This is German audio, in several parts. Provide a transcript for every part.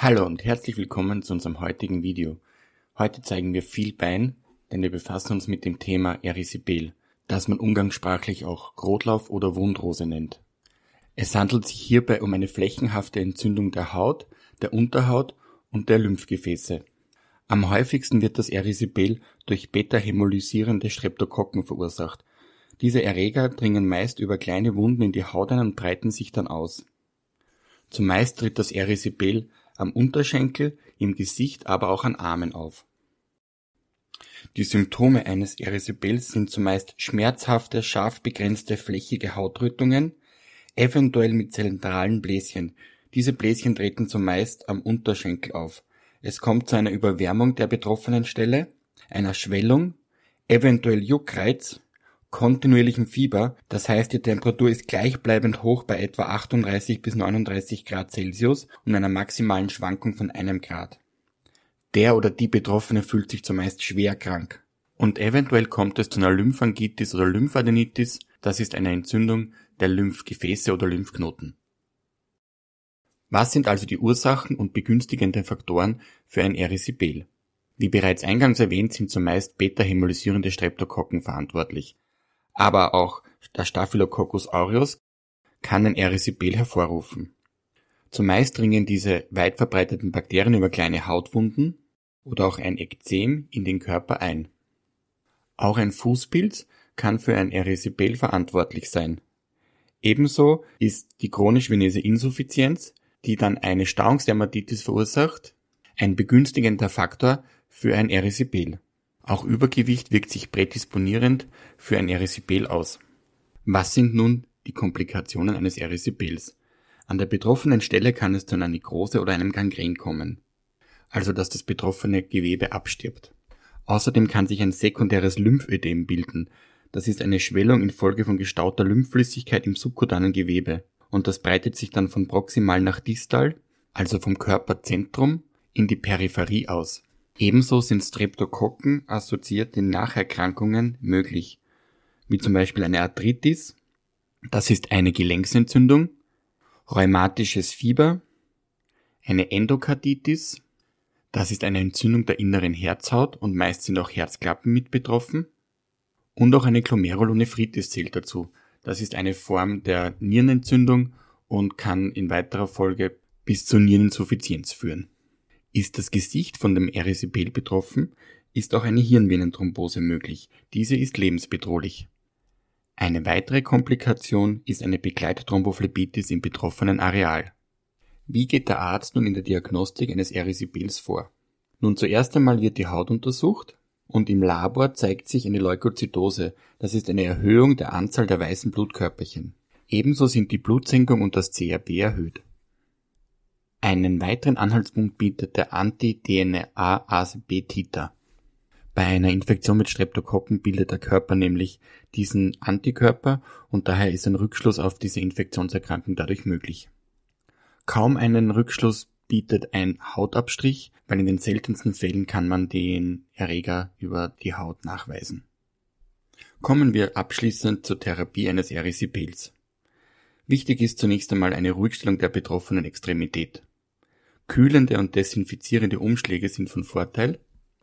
Hallo und herzlich willkommen zu unserem heutigen Video. Heute zeigen wir viel Bein, denn wir befassen uns mit dem Thema Erisipel, das man umgangssprachlich auch Rotlauf oder Wundrose nennt. Es handelt sich hierbei um eine flächenhafte Entzündung der Haut, der Unterhaut und der Lymphgefäße. Am häufigsten wird das Erisipel durch beta hemolysierende Streptokokken verursacht. Diese Erreger dringen meist über kleine Wunden in die Haut ein und breiten sich dann aus. Zumeist tritt das Erisipel am Unterschenkel, im Gesicht, aber auch an Armen auf. Die Symptome eines Erisipels sind zumeist schmerzhafte, scharf begrenzte, flächige Hautrötungen, eventuell mit zentralen Bläschen. Diese Bläschen treten zumeist am Unterschenkel auf. Es kommt zu einer Überwärmung der betroffenen Stelle, einer Schwellung, eventuell Juckreiz, kontinuierlichem Fieber, das heißt die Temperatur ist gleichbleibend hoch bei etwa 38 bis 39 Grad Celsius und einer maximalen Schwankung von einem Grad. Der oder die Betroffene fühlt sich zumeist schwer krank. Und eventuell kommt es zu einer Lymphangitis oder Lymphadenitis, das ist eine Entzündung der Lymphgefäße oder Lymphknoten. Was sind also die Ursachen und begünstigenden Faktoren für ein Erysipel? Wie bereits eingangs erwähnt, sind zumeist beta-hämolysierende Streptokokken verantwortlich aber auch der Staphylococcus aureus kann ein Erysibel hervorrufen. Zumeist dringen diese weit verbreiteten Bakterien über kleine Hautwunden oder auch ein Ekzem in den Körper ein. Auch ein Fußpilz kann für ein Erysibel verantwortlich sein. Ebenso ist die chronisch venöse Insuffizienz, die dann eine Stauungsdermatitis verursacht, ein begünstigender Faktor für ein Erysibel. Auch Übergewicht wirkt sich prädisponierend für ein Erysipel aus. Was sind nun die Komplikationen eines Erysipels? An der betroffenen Stelle kann es zu einer Nekrose oder einem Gangren kommen, also dass das betroffene Gewebe abstirbt. Außerdem kann sich ein sekundäres Lymphödem bilden. Das ist eine Schwellung infolge von gestauter Lymphflüssigkeit im subkutanen Gewebe. Und das breitet sich dann von proximal nach distal, also vom Körperzentrum, in die Peripherie aus. Ebenso sind Streptokokken-assoziierte Nacherkrankungen möglich, wie zum Beispiel eine Arthritis, das ist eine Gelenksentzündung, rheumatisches Fieber, eine Endokarditis, das ist eine Entzündung der inneren Herzhaut und meist sind auch Herzklappen mit betroffen. Und auch eine Glomerulonephritis zählt dazu. Das ist eine Form der Nierenentzündung und kann in weiterer Folge bis zur Niereninsuffizienz führen. Ist das Gesicht von dem Erysipel betroffen, ist auch eine Hirnvenenthrombose möglich. Diese ist lebensbedrohlich. Eine weitere Komplikation ist eine Begleitthrombophleboitis im betroffenen Areal. Wie geht der Arzt nun in der Diagnostik eines Erisipels vor? Nun zuerst einmal wird die Haut untersucht und im Labor zeigt sich eine Leukozytose, das ist eine Erhöhung der Anzahl der weißen Blutkörperchen. Ebenso sind die Blutsenkung und das CRP erhöht. Einen weiteren Anhaltspunkt bietet der Anti-DNA-ACB-Titer. Bei einer Infektion mit Streptokokken bildet der Körper nämlich diesen Antikörper und daher ist ein Rückschluss auf diese Infektionserkrankung dadurch möglich. Kaum einen Rückschluss bietet ein Hautabstrich, weil in den seltensten Fällen kann man den Erreger über die Haut nachweisen. Kommen wir abschließend zur Therapie eines Erisipels. Wichtig ist zunächst einmal eine Ruhigstellung der betroffenen Extremität. Kühlende und desinfizierende Umschläge sind von Vorteil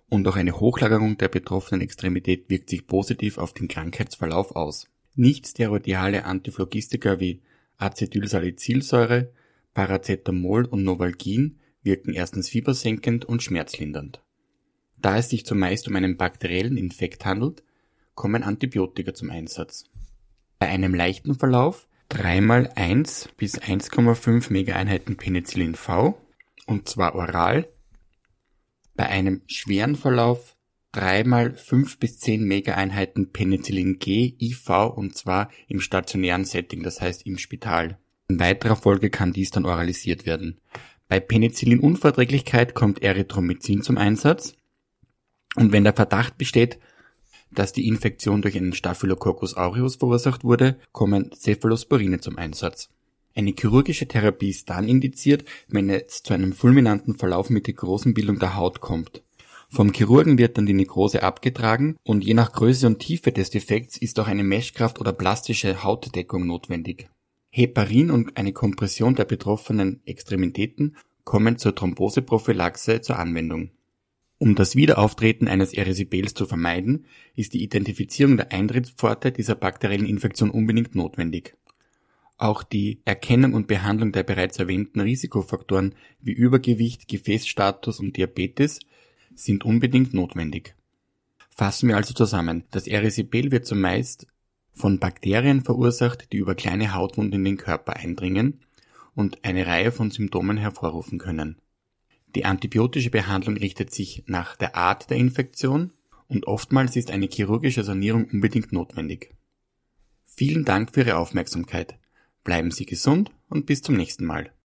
und auch eine Hochlagerung der betroffenen Extremität wirkt sich positiv auf den Krankheitsverlauf aus. Nichtsteroidale Antiphlogistika wie Acetylsalicylsäure, Paracetamol und Novalgin wirken erstens fiebersenkend und schmerzlindernd. Da es sich zumeist um einen bakteriellen Infekt handelt, kommen Antibiotika zum Einsatz. Bei einem leichten Verlauf dreimal 1 bis 1,5 Megaeinheiten Penicillin V und zwar oral, bei einem schweren Verlauf dreimal fünf bis zehn Megaeinheiten Penicillin G, IV und zwar im stationären Setting, das heißt im Spital. In weiterer Folge kann dies dann oralisiert werden. Bei Penicillinunverträglichkeit kommt Erythromycin zum Einsatz. Und wenn der Verdacht besteht, dass die Infektion durch einen Staphylococcus aureus verursacht wurde, kommen Cephalosporine zum Einsatz. Eine chirurgische Therapie ist dann indiziert, wenn es zu einem fulminanten Verlauf mit der großen Bildung der Haut kommt. Vom Chirurgen wird dann die Nekrose abgetragen und je nach Größe und Tiefe des Defekts ist auch eine Meshkraft oder plastische Hautdeckung notwendig. Heparin und eine Kompression der betroffenen Extremitäten kommen zur Thromboseprophylaxe zur Anwendung. Um das Wiederauftreten eines Erisipels zu vermeiden, ist die Identifizierung der Eintrittspforte dieser bakteriellen Infektion unbedingt notwendig. Auch die Erkennung und Behandlung der bereits erwähnten Risikofaktoren wie Übergewicht, Gefäßstatus und Diabetes sind unbedingt notwendig. Fassen wir also zusammen. Das Erysipel wird zumeist von Bakterien verursacht, die über kleine Hautwunden in den Körper eindringen und eine Reihe von Symptomen hervorrufen können. Die antibiotische Behandlung richtet sich nach der Art der Infektion und oftmals ist eine chirurgische Sanierung unbedingt notwendig. Vielen Dank für Ihre Aufmerksamkeit. Bleiben Sie gesund und bis zum nächsten Mal.